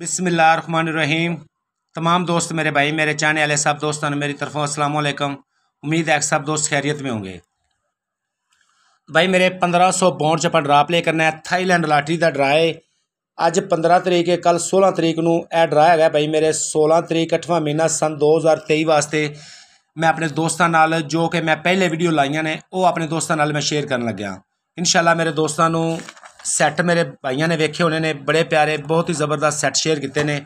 ਬਿਸਮਿਲ੍ਲਾਹਿਰਰਹਿਮਾਨਿਰਰਹੀਮ तमाम दोस्त मेरे भाई मेरे चाहने वाले सब दोस्तों मेरी तरफों अस्सलाम वालेकुम उम्मीद है कि सब दोस्त खैरियत में होंगे भाई मेरे पंद्रह सौ बॉन्ड अपन ड्रा प्ले करना है थाईलैंड लाटरी का ड्रा है ਅੱਜ 15 ਤਰੀਕ ਹੈ ਕੱਲ 16 ਤਰੀਕ ਨੂੰ ਇਹ ਡਰਾ ਹੈਗਾ ਭਾਈ ਮੇਰੇ 16 ਤਰੀਕ 8ਵਾਂ ਮਹੀਨਾ ਸਨ 2023 ਵਾਸਤੇ ਮੈਂ ਆਪਣੇ ਦੋਸਤਾਂ ਨਾਲ ਜੋ ਕਿ ਮੈਂ ਪਹਿਲੇ ਵੀਡੀਓ ਲਾਈਆਂ ਨੇ ਉਹ ਆਪਣੇ ਦੋਸਤਾਂ ਨਾਲ ਮੈਂ ਸ਼ੇਅਰ ਕਰਨ ਲੱਗਿਆ ਇਨਸ਼ਾਅੱਲਾ ਮੇਰੇ ਦੋਸਤਾਂ ਨੂੰ ਸੈੱਟ ਮੇਰੇ ਭਾਈਆਂ ਨੇ ਵੇਖੇ ਹੋਣੇ ਨੇ ਬੜੇ ਪਿਆਰੇ ਬਹੁਤ ਹੀ ਜ਼ਬਰਦਸਤ ਸੈੱਟ ਸ਼ੇਅਰ ਕੀਤੇ ਨੇ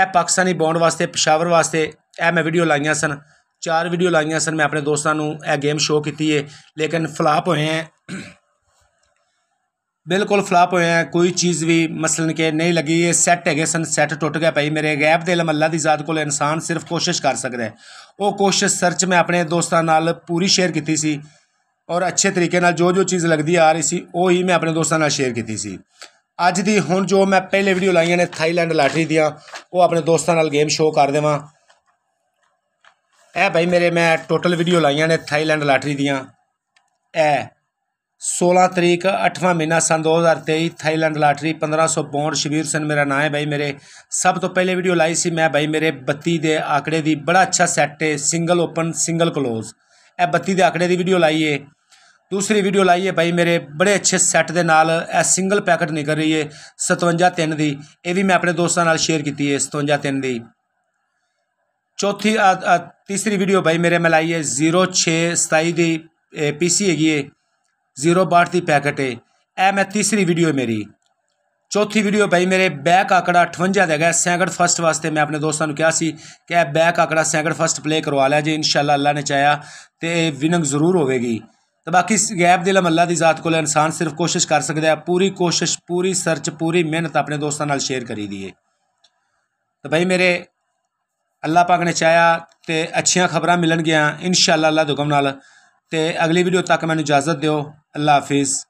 ਇਹ ਪਾਕਿਸਤਾਨੀ ਬੌਂਡ ਵਾਸਤੇ ਪਸ਼ਾਵਰ ਵਾਸਤੇ ਇਹ ਮੈਂ ਵੀਡੀਓ ਲਾਈਆਂ ਸਨ ਚਾਰ ਵੀਡੀਓ ਲਾਈਆਂ ਸਨ ਮੈਂ ਆਪਣੇ ਦੋਸਤਾਂ ਨੂੰ ਇਹ ਗੇਮ ਸ਼ੋਅ ਕੀਤੀ ਏ ਲੇਕਿਨ ਫਲਾਪ ਹੋਏ ਐ ਬਿਲਕੁਲ ਫਲਾਪ ਹੋਏ ਐ ਕੋਈ ਚੀਜ਼ ਵੀ ਮਸਲਨ ਕੇ ਨਹੀਂ ਲੱਗੀ ਇਹ ਸੈੱਟ ਹੈਗੇ ਸਨ ਸੈੱਟ ਟੁੱਟ ਗਿਆ ਭਾਈ ਮੇਰੇ ਗੈਬ ਦੇ ਅੱਲਾ ਦੀ ਜ਼ਾਤ ਕੋਲ ਇਨਸਾਨ ਸਿਰਫ ਕੋਸ਼ਿਸ਼ ਕਰ ਸਕਦਾ ਉਹ ਕੋਸ਼ਿਸ਼ ਸਰਚ ਮੈਂ ਆਪਣੇ ਦੋਸਤਾਂ ਨਾਲ ਪੂਰੀ ਸ਼ੇਅਰ ਕੀਤੀ ਸੀ ਔਰ ਅੱਛੇ ਤਰੀਕੇ ਨਾਲ ਜੋ ਜੋ ਚੀਜ਼ ਲੱਗਦੀ ਆ ਰਹੀ ਸੀ ਉਹ ਹੀ ਮੈਂ ਆਪਣੇ ਦੋਸਤਾਂ ਨਾਲ ਸ਼ੇਅਰ ਕੀਤੀ ਸੀ ਅੱਜ ਦੀ ਹੁਣ ਜੋ ਮੈਂ ਪਹਿਲੇ ਵੀਡੀਓ ਲਾਈਆਂ ਨੇ ਥਾਈਲੈਂਡ ਲਾਟਰੀ ਦੀਆਂ ਉਹ ਆਪਣੇ ਦੋਸਤਾਂ ਨਾਲ ਗੇਮ ਸ਼ੋਅ ਕਰ ਦੇਵਾਂ ਇਹ ਭਾਈ ਮੇਰੇ ਮੈਂ ਟੋਟਲ ਵੀਡੀਓ ਲਾਈਆਂ ਨੇ ਥਾਈਲੈਂਡ ਲਾਟਰੀ ਦੀਆਂ ਇਹ 16 ਤਰੀਕ 8ਵਾਂ ਮਹੀਨਾ ਸਨ 2023 ਥਾਈਲੈਂਡ ਲਾਟਰੀ 1562 ਸ਼ਬੀਰ ਸਨ ਮੇਰਾ ਨਾਮ ਹੈ ਭਾਈ ਮੇਰੇ ਸਭ ਤੋਂ ਪਹਿਲੇ ਵੀਡੀਓ ਲਾਈ ਸੀ ਮੈਂ ਭਾਈ ਮੇਰੇ 32 ਦੇ ਆਕੜੇ ਦੀ ਬੜਾ ਅੱਛਾ ਸੈੱਟ ਹੈ ਸਿੰਗਲ ਓਪਨ ਸਿੰਗਲ ক্লোਜ਼ ਇਹ 32 ਦੇ ਆਕੜੇ ਦੀ ਵੀਡੀਓ ਲਾਈਏ ਦੂਸਰੀ ਵੀਡੀਓ ਲਾਈਏ ਭਾਈ ਮੇਰੇ ਬੜੇ ਅੱਛੇ ਸੈੱਟ ਦੇ ਨਾਲ ਇਹ ਸਿੰਗਲ ਪੈਕਟ ਨਿਕਲ ਰਹੀ ਹੈ 57 ਦੀ ਇਹ ਵੀ ਮੈਂ ਆਪਣੇ ਦੋਸਤਾਂ ਨਾਲ ਸ਼ੇਅਰ ਕੀਤੀ ਹੈ 57 ਦੀ ਚੌਥੀ ਤੀਸਰੀ ਵੀਡੀਓ ਭਾਈ ਮੇਰੇ ਮੈਂ ਲਾਈ ਹੈ 0627 ਦੀ ਪੀਸੀ ਹੈਗੀ ਹੈ 0 ਦੀ ਪੈਕਟ ਹੈ ਇਹ ਮੈਂ ਤੀਸਰੀ ਵੀਡੀਓ ਮੇਰੀ ਚੌਥੀ ਵੀਡੀਓ ਭਾਈ ਮੇਰੇ ਬੈਕ ਆਕੜਾ 58 ਦਾ ਹੈਗਾ ਸੈਂਕੜ ਫਸਟ ਵਾਸਤੇ ਮੈਂ ਆਪਣੇ ਦੋਸਤਾਂ ਨੂੰ ਕਿਹਾ ਸੀ ਕਿ ਇਹ ਬੈਕ ਆਕੜਾ ਸੈਂਕੜ ਫਸਟ ਪਲੇ ਕਰਵਾ ਲਿਆ ਜੇ ਇਨਸ਼ਾਅੱਲਾ ਅੱਲਾ ਨੇ ਚਾਹਿਆ ਤੇ ਵਿਨਿੰਗ ਜ਼ਰੂਰ ਹੋਵੇਗੀ ਤਾਂ ਬਾਕੀ ਗੈਬ ਦੇ ਲਮੱਲਾ ਦੀ ਜ਼ਾਤ ਕੋਲ ਇਨਸਾਨ ਸਿਰਫ ਕੋਸ਼ਿਸ਼ ਕਰ ਸਕਦਾ ਹੈ ਪੂਰੀ ਕੋਸ਼ਿਸ਼ ਪੂਰੀ ਸਰਚ ਪੂਰੀ ਮਿਹਨਤ ਆਪਣੇ ਦੋਸਤਾਂ ਨਾਲ ਸ਼ੇਅਰ ਕਰੀ ਦੀਏ ਤਾਂ ਭਾਈ ਮੇਰੇ ਅੱਲਾਹ ਪਾਕ ਨੇ ਚਾਇਆ ਤੇ ਅੱਛੀਆਂ ਖਬਰਾਂ ਮਿਲਣਗੀਆਂ ਇਨਸ਼ਾ ਅੱਲਾਹ ਅੱਲਾਹ ਦੇ ਹੁਕਮ ਨਾਲ ਤੇ ਅਗਲੀ ਵੀਡੀਓ ਤੱਕ ਮੈਨੂੰ ਇਜਾਜ਼ਤ ਦਿਓ ਅੱਲਾਹ ਹਾਫਿਜ਼